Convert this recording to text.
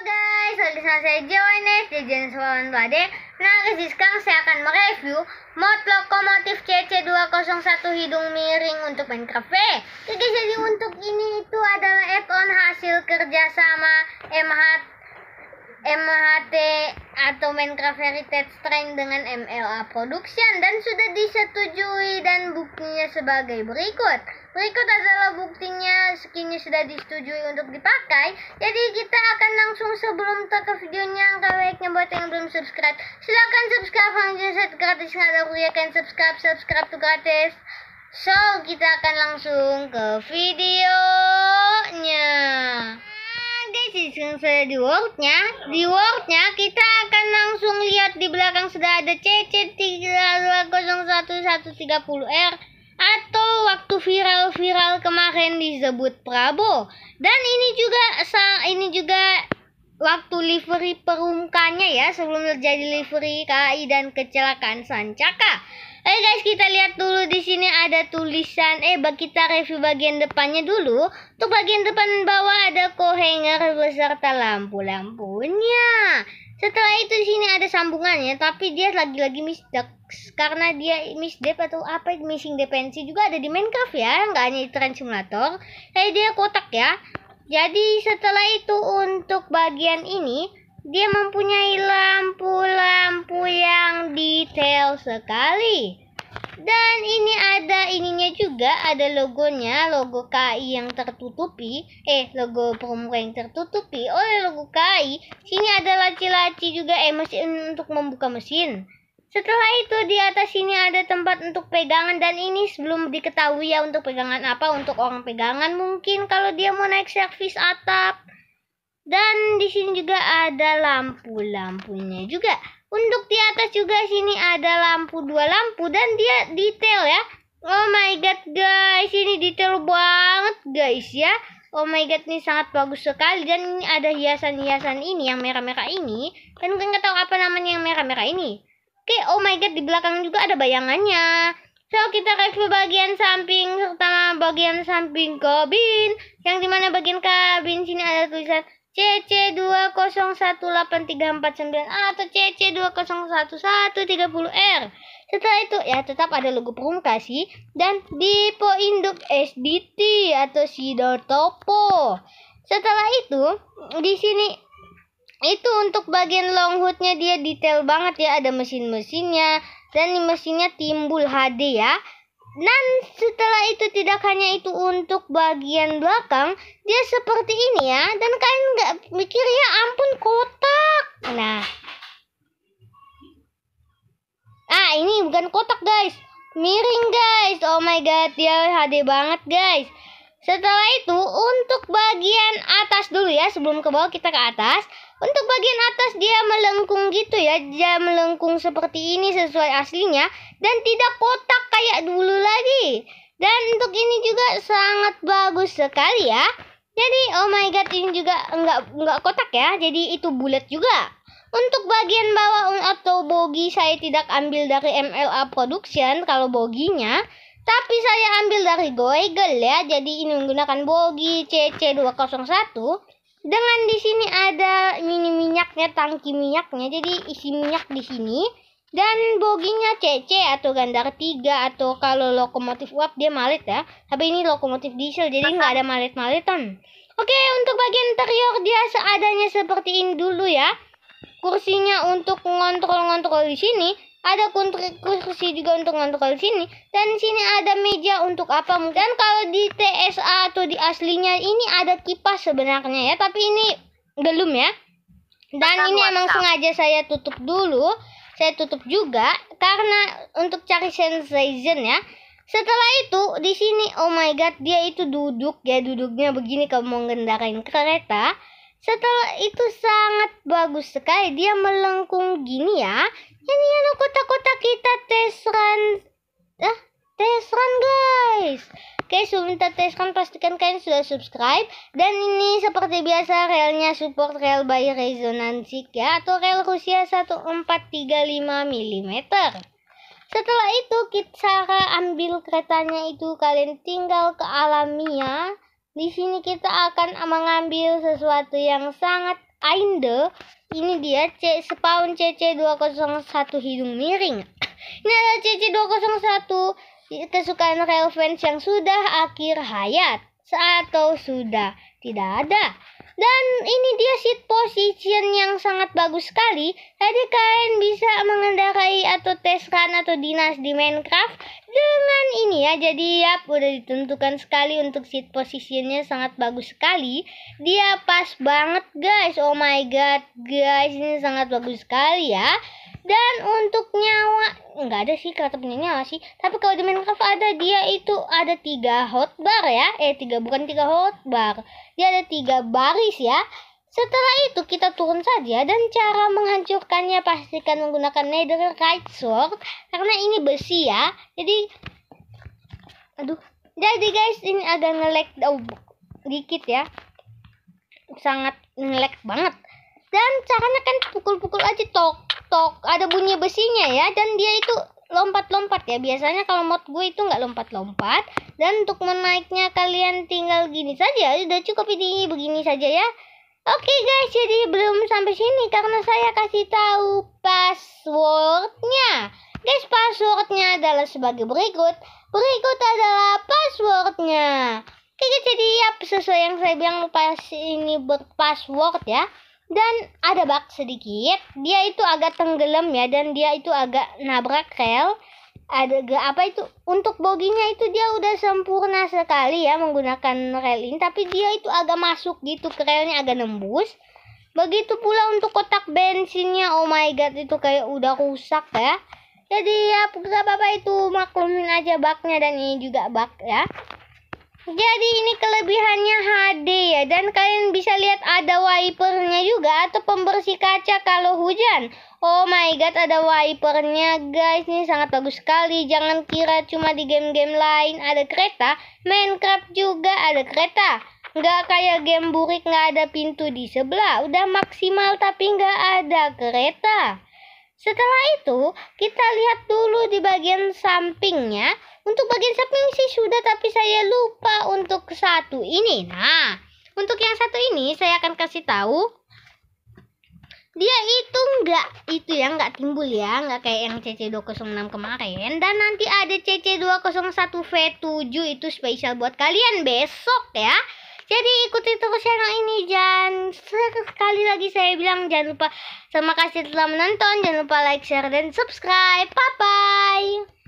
guys, lagi sama saya Jawanes di Jones Wawan d Nah guys, sekarang saya akan mereview mod lokomotif CC201 hidung miring untuk Minecraft V eh, Oke jadi untuk ini itu adalah add-on hasil kerjasama MH, MHT atau Minecraft Heritage Train dengan MLA Production Dan sudah disetujui dan buktinya sebagai berikut Berikut adalah buktinya skinnya sudah disetujui untuk dipakai. Jadi kita akan langsung sebelum ke videonya angka baiknya buat yang belum subscribe. Silahkan subscribe langsung set gratis nggak ada kuliah kan subscribe subscribe tuh gratis. So kita akan langsung ke videonya. Nah, guys, sekarang saya di worldnya. Di worldnya kita akan langsung lihat di belakang sudah ada CC 3201130R waktu viral-viral kemarin disebut Prabowo dan ini juga ini juga waktu livery perungkanya ya sebelum terjadi livery KAI dan kecelakaan Sancaka. Oke eh, guys, kita lihat dulu di sini ada tulisan eh kita review bagian depannya dulu. Untuk bagian depan bawah ada co beserta lampu-lampunya. Setelah itu di sini ada sambungannya, tapi dia lagi-lagi misdex karena dia misdep atau apa missing dependency juga ada di Minecraft ya, nggak hanya di Train Simulator. Kayak dia kotak ya. Jadi setelah itu untuk bagian ini dia mempunyai lampu-lampu yang detail sekali. Dan ini ada ininya juga, ada logonya, logo KI yang tertutupi, eh logo permuka yang tertutupi oleh ya, logo KI. Sini ada laci-laci juga, eh mesin untuk membuka mesin. Setelah itu di atas sini ada tempat untuk pegangan dan ini sebelum diketahui ya untuk pegangan apa untuk orang pegangan mungkin kalau dia mau naik servis atap. Dan di sini juga ada lampu-lampunya juga. Untuk di atas juga sini ada lampu, dua lampu dan dia detail ya. Oh my god guys, ini detail banget guys ya. Oh my god, ini sangat bagus sekali dan ada hiasan-hiasan ini yang merah-merah ini. Kan gue nggak tahu apa namanya yang merah-merah ini. Oke, oh my god di belakang juga ada bayangannya. So, kita review bagian samping, terutama bagian samping kabin. Yang dimana bagian kabin sini ada tulisan CC2018349 atau CC2011130R. Setelah itu ya tetap ada logo kasih dan Dipo Induk SDT atau Sidor Topo. Setelah itu di sini itu untuk bagian long hoodnya dia detail banget ya ada mesin-mesinnya dan di mesinnya timbul HD ya. Dan setelah itu tidak hanya itu untuk bagian belakang, dia seperti ini ya. Dan kalian nggak mikir ya ampun kotak. Nah. Ah ini bukan kotak guys. Miring guys. Oh my god dia HD banget guys. Setelah itu untuk bagian atas dulu ya sebelum ke bawah kita ke atas. Untuk bagian atas dia melengkung gitu ya, dia melengkung seperti ini sesuai aslinya dan tidak kotak kayak dulu lagi. Dan untuk ini juga sangat bagus sekali ya. Jadi oh my god ini juga enggak enggak kotak ya, jadi itu bulat juga. Untuk bagian bawah atau bogi saya tidak ambil dari MLA Production kalau boginya, tapi saya ambil dari Goegle ya, jadi ini menggunakan bogi CC201 dengan di sini ada mini minyaknya tangki minyaknya jadi isi minyak di sini dan boginya CC atau gandar tiga atau kalau lokomotif uap dia malet ya tapi ini lokomotif diesel jadi nggak ada malet-maletan oke untuk bagian interior dia seadanya seperti ini dulu ya kursinya untuk ngontrol-ngontrol di sini ada kursi juga untuk di sini dan di sini ada meja untuk apa mungkin dan kalau di TSA atau di aslinya ini ada kipas sebenarnya ya tapi ini belum ya dan Akan ini emang sengaja saya tutup dulu saya tutup juga karena untuk cari sensation ya setelah itu di sini oh my god dia itu duduk ya duduknya begini kalau mau ngendarain kereta setelah itu sangat bagus sekali dia melengkung gini ya. Ini yang kota-kota kita tes run. Ah, tes run guys. Oke, sebelum kita tes run pastikan kalian sudah subscribe dan ini seperti biasa relnya support rel by resonansi ya atau rel Rusia 1435 mm. Setelah itu kita ambil keretanya itu kalian tinggal ke alamiah. Di sini kita akan mengambil sesuatu yang sangat Ainde. Ini dia C sepaun CC201 hidung miring. Ini adalah CC201 kesukaan relevance yang sudah akhir hayat atau sudah tidak ada. Dan ini dia seat position yang sangat bagus sekali. Jadi kalian bisa mengendarai atau tes run atau dinas di Minecraft dengan ini ya. Jadi ya udah ditentukan sekali untuk seat positionnya sangat bagus sekali. Dia pas banget guys. Oh my god guys ini sangat bagus sekali ya dan untuk nyawa nggak ada sih kata punya nyawa sih tapi kalau di Minecraft ada dia itu ada tiga hotbar ya eh tiga bukan tiga hotbar dia ada tiga baris ya setelah itu kita turun saja dan cara menghancurkannya pastikan menggunakan netherite sword karena ini besi ya. Jadi aduh, jadi guys ini agak ngelek oh, dikit ya. Sangat ngelek banget. Dan caranya kan pukul-pukul aja tok tok ada bunyi besinya ya dan dia itu lompat-lompat ya biasanya kalau mod gue itu nggak lompat-lompat dan untuk menaiknya kalian tinggal gini saja udah cukup ini begini saja ya Oke okay guys, jadi belum sampai sini karena saya kasih tahu passwordnya. Guys, passwordnya adalah sebagai berikut. Berikut adalah passwordnya. Oke okay guys, jadi ya sesuai yang saya bilang pas ini berpassword ya dan ada bak sedikit dia itu agak tenggelam ya dan dia itu agak nabrak rel ada apa itu untuk boginya itu dia udah sempurna sekali ya menggunakan rel ini tapi dia itu agak masuk gitu ke relnya agak nembus begitu pula untuk kotak bensinnya oh my god itu kayak udah rusak ya jadi ya gak apa-apa itu maklumin aja baknya dan ini juga bak ya jadi ini kelebihannya HD dan kalian bisa lihat ada wipernya juga atau pembersih kaca kalau hujan. Oh my god, ada wipernya guys. Ini sangat bagus sekali. Jangan kira cuma di game-game lain ada kereta. Minecraft juga ada kereta. Nggak kayak game burik nggak ada pintu di sebelah. Udah maksimal tapi nggak ada kereta. Setelah itu, kita lihat dulu di bagian sampingnya. Untuk bagian samping sih sudah, tapi saya lupa untuk satu ini. Nah, untuk yang satu ini saya akan kasih tahu dia itu enggak itu ya enggak timbul ya enggak kayak yang CC206 kemarin dan nanti ada CC201V7 itu spesial buat kalian besok ya jadi ikuti terus channel ini dan sekali lagi saya bilang jangan lupa terima kasih telah menonton jangan lupa like share dan subscribe bye bye